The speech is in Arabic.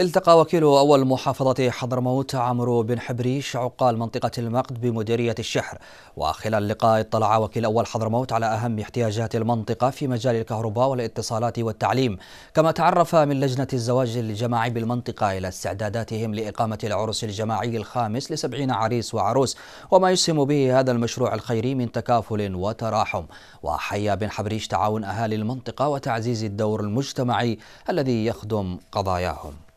التقى وكيل أول محافظة حضرموت عمرو بن حبريش عقال منطقة المقد بمديرية الشحر وخلال اللقاء اطلع وكيل أول حضرموت على أهم احتياجات المنطقة في مجال الكهرباء والاتصالات والتعليم كما تعرف من لجنة الزواج الجماعي بالمنطقة إلى استعداداتهم لإقامة العرس الجماعي الخامس لسبعين عريس وعروس وما يسهم به هذا المشروع الخيري من تكافل وتراحم وحيا بن حبريش تعاون أهالي المنطقة وتعزيز الدور المجتمعي الذي يخدم قضاياهم